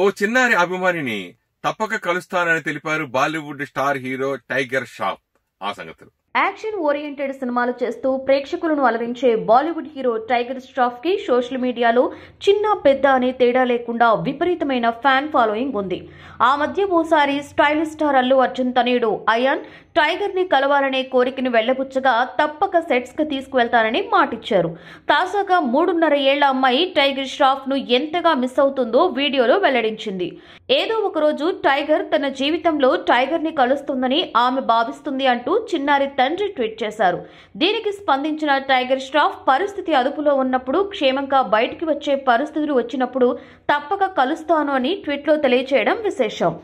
ఓ చిన్నారి అభిమానిని తప్పక కలుస్తానని తెలిపారు బాలీవుడ్ స్టార్ హీరో టైగర్ షాఫ్ ఆ సంగతులు యాక్షన్ ఓరియంటెడ్ సినిమాలు చేస్తూ ప్రేక్షకులను అలరించే బాలీవుడ్ హీరో టైగర్ స్ట్రాఫ్ కి సోషల్ మీడియాలో చిన్న పెద్ద అనే తేడా లేకుండా విపరీతమైన ఫ్యాన్ ఫాలోయింగ్ ఉంది ఆ మధ్య ఓసారి స్టైలిష్ స్టార్ అల్లు అర్జున్ తనయుడు అయాన్ టైగర్ ని కలవాలనే కోరికను వెళ్లబుచ్చగా తప్పక సెట్స్ కి తీసుకువెళ్తానని మాటిచ్చారు తాజాగా మూడున్నర ఏళ్ల అమ్మాయి టైగర్ ష్రాఫ్ ను ఎంతగా మిస్ అవుతుందో వీడియోలో వెల్లడించింది ఏదో ఒకరోజు టైగర్ తన జీవితంలో టైగర్ ని కలుస్తుందని ఆమె భావిస్తుంది అంటూ చిన్నారి తండ్రి ట్వీట్ చేశారు దీనికి స్పందించిన టైగర్ స్టాఫ్ పరిస్థితి అదుపులో ఉన్నప్పుడు క్షేమంగా బయటికి వచ్చే పరిస్థితులు వచ్చినప్పుడు తప్పక కలుస్తాను అని ట్వీట్లో తెలియచేయడం విశేషం